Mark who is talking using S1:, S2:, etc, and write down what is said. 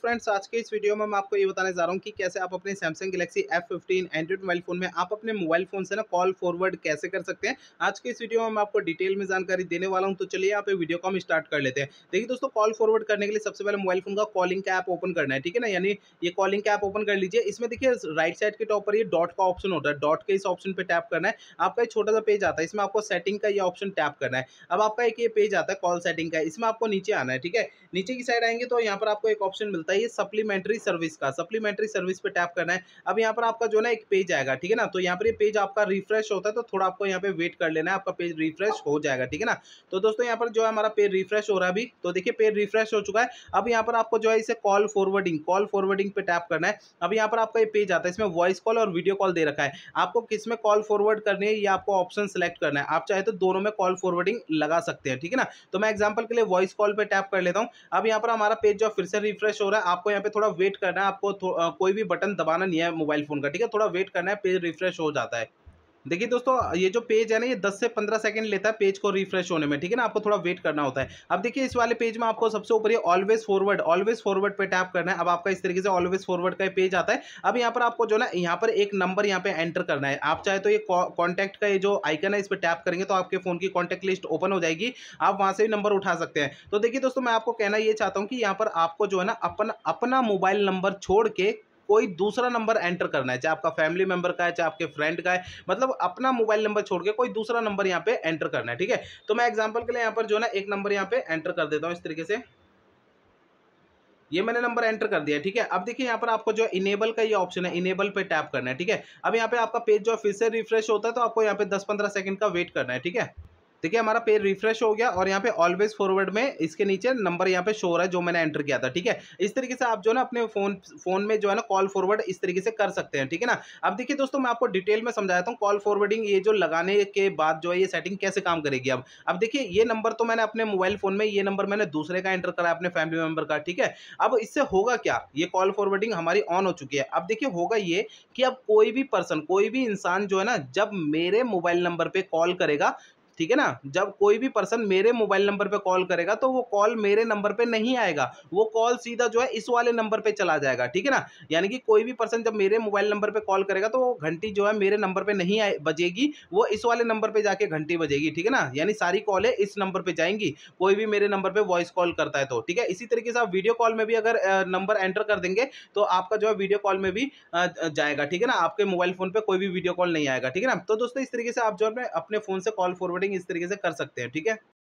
S1: friends आज के इस वीडियो में मैं आपको ये बताने जा रहा हूँ कि कैसे आप अपने Samsung Galaxy F fifteen Android mobile phone में आप अपने मोबाइल फोन से ना कॉल फॉरवर्ड कैसे कर सकते हैं आज के इस वीडियो में मैं आपको डिटेल में जानकारी देने वाला हूँ तो चलिए आप वीडियो को हम स्टार्ट कर लेते हैं देखिए दोस्तों कॉल फॉरवर्ड करने के लिए सबसे पहले मोबाइल फोन का कॉलिंग का ऐप ओपन करना है ठीक है ना यानी ये कॉलिंग का ऐप ओपन कर लीजिए इसमें देखिए राइट साइड के टॉप पर ये डॉट का ऑप्शन होता है डॉट के इस ऑप्शन पर टैप करना है आपका एक छोटा सा पेज आता है इसमें आपको सेटिंग का ये ऑप्शन टैप करना है अब आपका एक ये पेज आता है कॉल सेटिंग का इसमें आपको नीचे आना है ठीक है नीचे की साइड आएंगे तो यहाँ पर आपको एक ऑप्शन मिलता है है ये सप्लीमेंट्री सर्विस का सप्लीमेंट्री सर्विस पे टैप करना है अब यहाँ पर आपका जो ना एक पेज आएगा ठीक है ना तो यहाँ पर ये पेज आपका रिफ्रेश होता है तो थोड़ा आपको यहाँ पे वेट कर लेना है आपका पेज रिफ्रेश हो जाएगा ठीक है ना तो दोस्तों यहाँ पर जो है हमारा पेज रिफ्रेश हो रहा है अभी तो देखिए पेज रिफ्रेश हो चुका है अब यहाँ पर आपको जो है इसे कॉल फॉरवर्डिंग कॉल फॉरवर्डिंग पे टैप करना है अब यहाँ पर आपका ये पेज आता है इसमें वॉइस कॉल और वीडियो कॉल दे रखा है आपको किस में कॉल फॉरवर्ड करनी है या आपको ऑप्शन सेलेक्ट करना है आप चाहे तो दोनों में कॉल फॉरवर्डिंग लगा सकते हैं ठीक है ना तो मैं एग्जाम्पल के लिए वॉइस कॉल पर टैप कर लेता हूँ अब यहाँ पर हमारा पेज जो फिर से रिफ्रेश हो रहा है होगा आपको यहाँ पे थोड़ा वेट करना है आपको कोई भी बटन दबाना नहीं है मोबाइल फ़ोन का ठीक है थोड़ा वेट करना है पेज रिफ्रेश हो जाता है देखिए दोस्तों ये जो पेज है ना ये 10 से 15 सेकंड लेता है पेज को रिफ्रेश होने में ठीक है ना आपको थोड़ा वेट करना होता है अब देखिए इस वाले पेज में आपको सबसे ऊपर ये ऑलवेज फॉरवर्ड ऑलवेज फॉरवर्ड पे टैप करना है अब आपका इस तरीके से ऑलवेज फॉरवर्ड का पेज आता है अब यहाँ पर आपको जो ना यहाँ पर एक नंबर यहाँ पे एंटर करना है आप चाहे तो ये कॉन्टैक्ट का ये जो आइकन है इस पर टैप करेंगे तो आपके फोन की कॉन्टैक्ट लिस्ट ओपन हो जाएगी आप वहाँ से भी नंबर उठा सकते हैं तो देखिए दोस्तों मैं आपको कहना ये चाहता हूँ कि यहाँ पर आपको जो है ना अपन अपना मोबाइल नंबर छोड़ के कोई दूसरा नंबर एंटर करना है चाहे आपका फैमिली मेंबर का है चाहे आपके फ्रेंड का है मतलब अपना मोबाइल नंबर छोड़ के कोई दूसरा नंबर यहाँ पे एंटर करना है ठीक है तो मैं एग्जाम्पल के लिए यहाँ पर जो ना एक नंबर यहाँ पे एंटर कर देता हूँ इस तरीके से ये मैंने नंबर एंटर कर दिया ठीक है अब देखिए यहाँ पर आपको जो इनेबल का ये ऑप्शन है इनेबल पे टैप करना है ठीक है अब यहाँ पे आपका पेज जो है फिर से रिफ्रेश होता है तो आपको यहाँ पे 10-15 सेकंड का वेट करना है ठीक है देखिए हमारा पेज रिफ्रेश हो गया और यहाँ पे ऑलवेज फॉरवर्ड में इसके नीचे नंबर यहाँ पे शो रहा है जो मैंने एंटर किया था ठीक है इस तरीके से आप जो ना अपने फोन फोन में जो है ना कॉल फॉरवर्ड इस तरीके से कर सकते हैं ठीक है ना अब देखिए दोस्तों मैं आपको डिटेल में समझाता हूँ कॉल फॉरवर्डिंग ये जो लगाने के बाद जो है ये सेटिंग कैसे काम करेगी अब अब देखिए ये नंबर तो मैंने अपने मोबाइल फोन में ये नंबर मैंने दूसरे का एंटर करा अपने फैमिली मेंबर का ठीक है अब इससे होगा क्या ये कॉल फॉरवर्डिंग हमारी ऑन हो चुकी है अब देखिए होगा ये कि अब कोई भी पर्सन कोई भी इंसान जो है ना जब मेरे मोबाइल नंबर पर कॉल करेगा ठीक है ना जब कोई भी पर्सन मेरे मोबाइल नंबर पे कॉल करेगा तो वो कॉल मेरे नंबर पे नहीं आएगा वो कॉल सीधा जो है इस वाले नंबर पे चला जाएगा ठीक है ना यानी कि कोई भी पर्सन जब मेरे मोबाइल नंबर पे कॉल करेगा तो वो घंटी जो है मेरे नंबर पे नहीं आए बजेगी वो इस वाले नंबर पे जाके घंटी बजेगी ठीक है ना यानी सारी कॉलें इस नंबर पर जाएंगी कोई भी मेरे नंबर पर वॉइस कॉल करता है तो ठीक है इसी तरीके से आप वीडियो कॉल में भी अगर नंबर एंटर कर देंगे तो आपका जो है वीडियो कॉल में भी जाएगा ठीक है ना आपके मोबाइल फोन पर कोई भी वीडियो कॉल नहीं आएगा ठीक है ना तो दोस्तों इस तरीके से आप जो है अपने फोन से कॉल फॉरवर्डिंग शॉपिंग इस तरीके से कर सकते हैं ठीक है